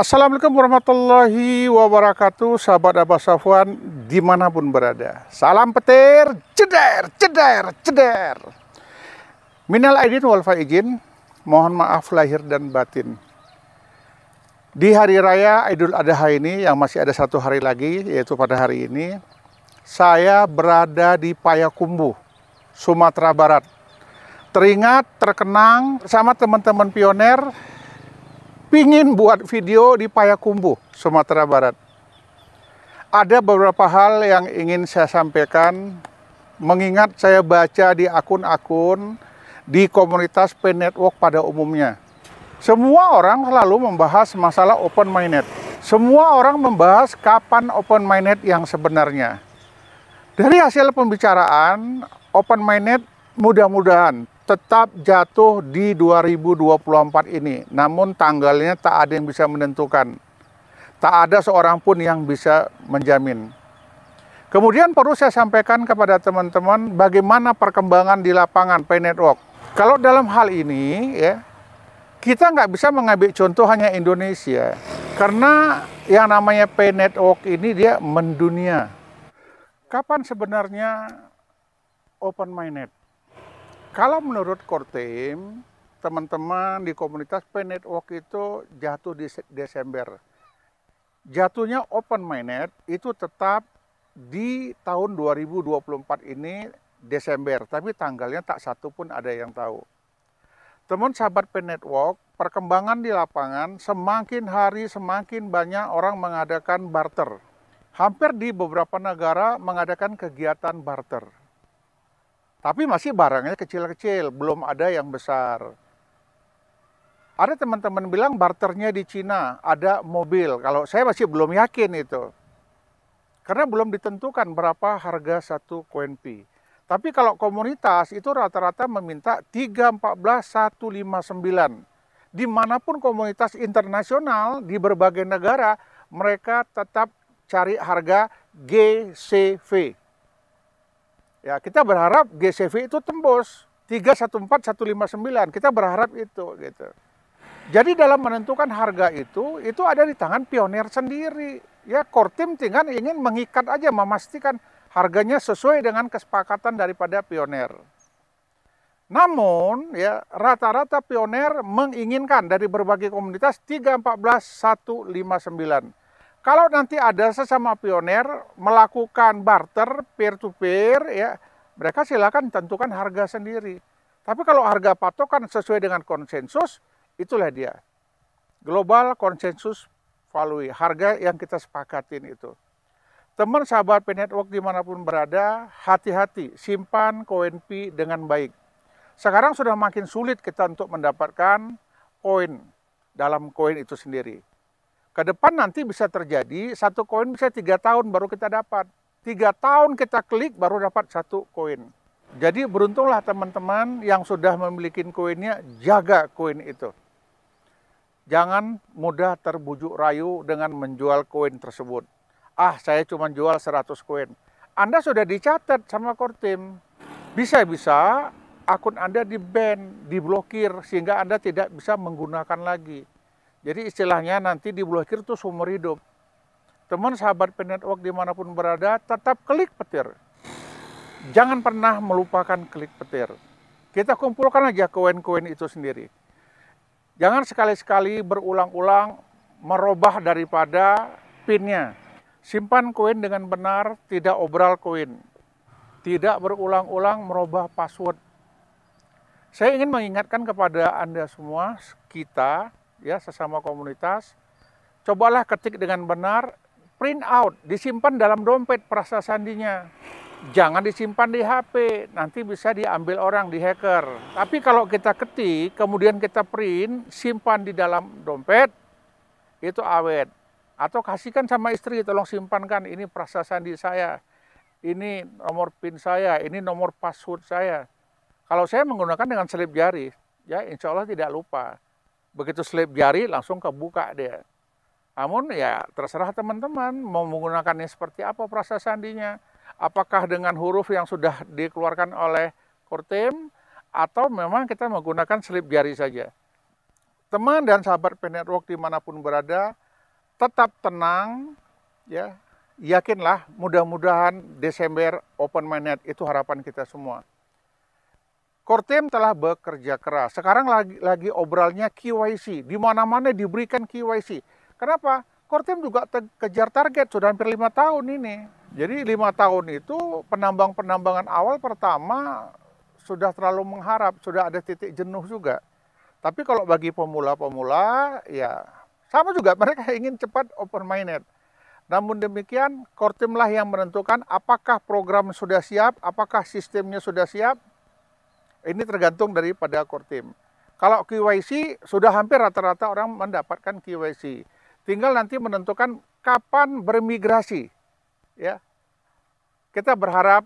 Assalamualaikum warahmatullahi wabarakatuh Sahabat Abah Safwan dimanapun berada Salam petir, ceder, ceder, ceder Minal aidin wal faizin Mohon maaf lahir dan batin Di hari raya Idul Adha ini yang masih ada satu hari lagi Yaitu pada hari ini Saya berada di Payakumbu, Sumatera Barat Teringat, terkenang sama teman-teman pioner pingin buat video di Payakumbuh, Sumatera Barat. Ada beberapa hal yang ingin saya sampaikan, mengingat saya baca di akun-akun di komunitas Pay network pada umumnya. Semua orang selalu membahas masalah open mainnet. Semua orang membahas kapan open mainnet yang sebenarnya. Dari hasil pembicaraan, open mainnet mudah-mudahan tetap jatuh di 2024 ini. Namun tanggalnya tak ada yang bisa menentukan. Tak ada seorang pun yang bisa menjamin. Kemudian perlu saya sampaikan kepada teman-teman bagaimana perkembangan di lapangan pay network. Kalau dalam hal ini ya kita nggak bisa mengambil contoh hanya Indonesia karena yang namanya pay network ini dia mendunia. Kapan sebenarnya open mainnet? Kalau menurut team teman-teman di komunitas P-Network itu jatuh di Desember. Jatuhnya open mainnet itu tetap di tahun 2024 ini Desember, tapi tanggalnya tak satu pun ada yang tahu. Teman sahabat P-Network, perkembangan di lapangan semakin hari semakin banyak orang mengadakan barter. Hampir di beberapa negara mengadakan kegiatan barter. Tapi masih barangnya kecil-kecil, belum ada yang besar. Ada teman-teman bilang barternya di Cina, ada mobil. Kalau saya masih belum yakin itu. Karena belum ditentukan berapa harga satu koin P. Tapi kalau komunitas itu rata-rata meminta 314159. Dimanapun komunitas internasional di berbagai negara, mereka tetap cari harga GCV Ya, kita berharap GCV itu tembus 314159. Kita berharap itu gitu. Jadi dalam menentukan harga itu, itu ada di tangan pionir sendiri. Ya, core team tinggal ingin mengikat aja, memastikan harganya sesuai dengan kesepakatan daripada pionir. Namun, ya rata-rata pionir menginginkan dari berbagai komunitas 314159. Kalau nanti ada sesama pioner melakukan barter peer-to-peer, ya mereka silakan tentukan harga sendiri. Tapi kalau harga patokan sesuai dengan konsensus, itulah dia. Global konsensus value, harga yang kita sepakatin itu. Teman sahabat penetwork dimanapun berada, hati-hati, simpan koin P dengan baik. Sekarang sudah makin sulit kita untuk mendapatkan koin dalam koin itu sendiri. Ke depan nanti bisa terjadi satu koin bisa tiga tahun baru kita dapat. Tiga tahun kita klik baru dapat satu koin. Jadi beruntunglah teman-teman yang sudah memiliki koinnya, jaga koin itu. Jangan mudah terbujuk rayu dengan menjual koin tersebut. Ah, saya cuma jual 100 koin. Anda sudah dicatat sama Kortim. Bisa-bisa akun Anda di-ban, diblokir, sehingga Anda tidak bisa menggunakan lagi. Jadi istilahnya nanti di bulu akhir itu seumur hidup. Teman sahabat penetwork dimanapun berada, tetap klik petir. Jangan pernah melupakan klik petir. Kita kumpulkan aja koin-koin itu sendiri. Jangan sekali-sekali berulang-ulang merubah daripada pinnya. Simpan koin dengan benar, tidak obral koin. Tidak berulang-ulang merubah password. Saya ingin mengingatkan kepada Anda semua, kita ya sesama komunitas. Cobalah ketik dengan benar, print out, disimpan dalam dompet perasa sandinya. Jangan disimpan di HP, nanti bisa diambil orang, di hacker. Tapi kalau kita ketik, kemudian kita print, simpan di dalam dompet, itu awet. Atau kasihkan sama istri, tolong simpankan, ini perasa sandi saya, ini nomor PIN saya, ini nomor password saya. Kalau saya menggunakan dengan selip jari, ya insya Allah tidak lupa begitu slip jari langsung kebuka dia. Namun ya terserah teman-teman mau menggunakannya seperti apa proses sandinya. Apakah dengan huruf yang sudah dikeluarkan oleh Kurtim atau memang kita menggunakan slip jari saja. Teman dan sahabat penetwork dimanapun berada, tetap tenang, ya yakinlah mudah-mudahan Desember open mainnet itu harapan kita semua. Core team telah bekerja keras. Sekarang lagi lagi obralnya KYC. Di mana-mana diberikan KYC. Kenapa? Core team juga kejar target sudah hampir lima tahun ini. Jadi lima tahun itu penambang-penambangan awal pertama sudah terlalu mengharap, sudah ada titik jenuh juga. Tapi kalau bagi pemula-pemula, ya sama juga mereka ingin cepat open minded. Namun demikian, core team lah yang menentukan apakah program sudah siap, apakah sistemnya sudah siap, ini tergantung daripada core team. Kalau KYC sudah hampir rata-rata orang mendapatkan KYC. Tinggal nanti menentukan kapan bermigrasi. Ya. Kita berharap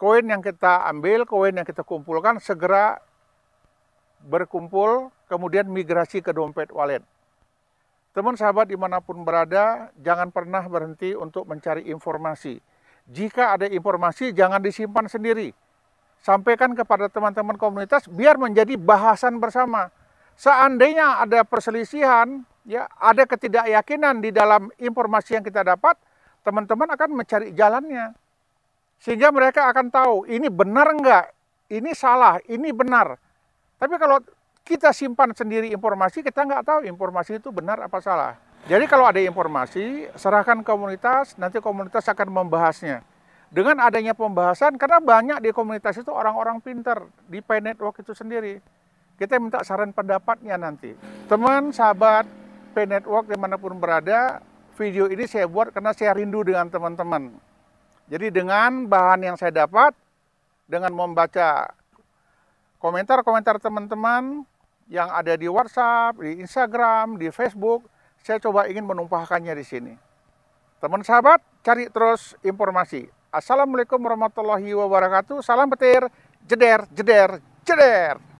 koin yang kita ambil, koin yang kita kumpulkan segera berkumpul, kemudian migrasi ke dompet wallet. Teman sahabat dimanapun berada, jangan pernah berhenti untuk mencari informasi. Jika ada informasi, jangan disimpan sendiri sampaikan kepada teman-teman komunitas biar menjadi bahasan bersama. Seandainya ada perselisihan, ya ada ketidakyakinan di dalam informasi yang kita dapat, teman-teman akan mencari jalannya. Sehingga mereka akan tahu ini benar enggak, ini salah, ini benar. Tapi kalau kita simpan sendiri informasi, kita enggak tahu informasi itu benar apa salah. Jadi kalau ada informasi, serahkan komunitas, nanti komunitas akan membahasnya dengan adanya pembahasan karena banyak di komunitas itu orang-orang pinter di pay network itu sendiri kita minta saran pendapatnya nanti teman sahabat pay network dimanapun berada video ini saya buat karena saya rindu dengan teman-teman jadi dengan bahan yang saya dapat dengan membaca komentar-komentar teman-teman yang ada di WhatsApp, di Instagram, di Facebook, saya coba ingin menumpahkannya di sini. Teman sahabat, cari terus informasi. Assalamualaikum warahmatullahi wabarakatuh. Salam petir, jeder, jeder, jeder.